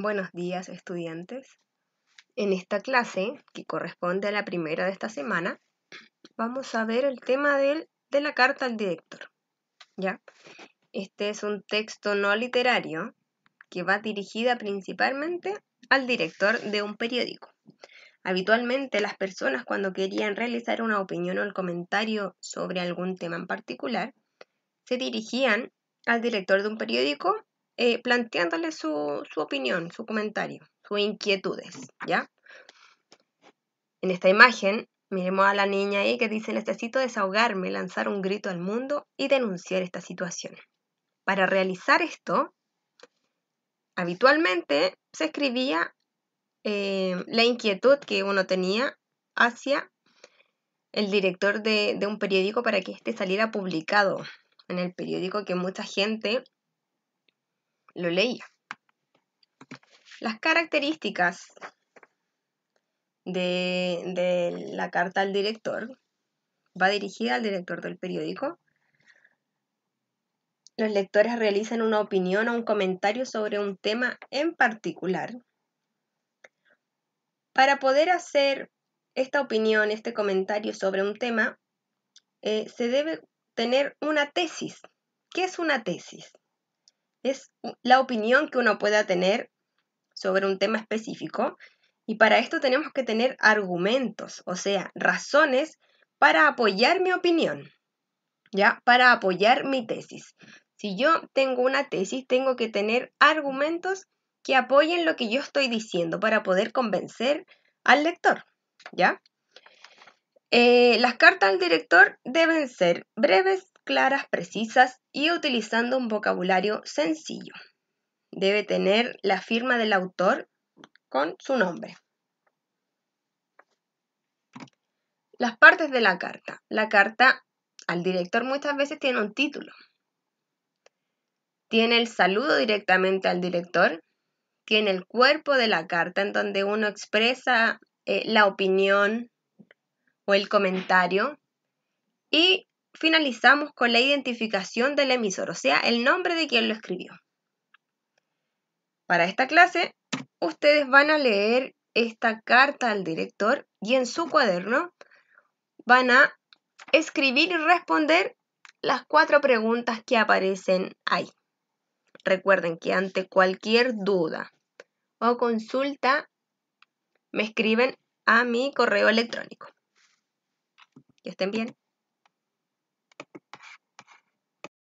Buenos días estudiantes. En esta clase, que corresponde a la primera de esta semana, vamos a ver el tema del, de la carta al director. ¿ya? Este es un texto no literario que va dirigida principalmente al director de un periódico. Habitualmente las personas cuando querían realizar una opinión o un comentario sobre algún tema en particular, se dirigían al director de un periódico eh, planteándole su, opinión, su comentario, sus inquietudes, ¿ya? En esta imagen Miremos a la niña ahí que dice, necesito desahogarme, lanzar un grito al mundo y denunciar esta situación. Para realizar esto, habitualmente se escribía eh, la inquietud que uno tenía hacia el director de, de un periódico para que éste saliera publicado en el periódico que mucha gente lo leía. Las características de, la carta al director va dirigida al director del periódico. Los lectores realizan una opinión o un comentario sobre un tema en particular. Para poder hacer esta opinión, este comentario sobre un tema, eh, se debe tener una tesis. ¿Qué es una tesis? es la opinión que uno pueda tener sobre un tema específico y para esto tenemos que tener argumentos, o sea, razones para apoyar mi opinión, ¿ya? Para apoyar mi tesis. Si yo tengo una tesis, tengo que tener argumentos que apoyen lo que yo estoy diciendo para poder convencer al lector, ¿ya? Eh, las cartas al director deben ser breves, claras, precisas y utilizando un vocabulario sencillo. Debe tener la firma del autor con su nombre. Las partes de la carta. La carta al director muchas veces tiene un título. Tiene el saludo directamente al director. Tiene el cuerpo de la carta en donde uno expresa eh, la opinión, o el comentario. Y finalizamos con la identificación del emisor, o sea, el nombre de quien lo escribió. Para esta clase, ustedes van a leer esta carta al director y en su cuaderno van a escribir y responder las cuatro preguntas que aparecen ahí. Recuerden que ante cualquier duda o consulta, me escriben a mi correo electrónico estén bien.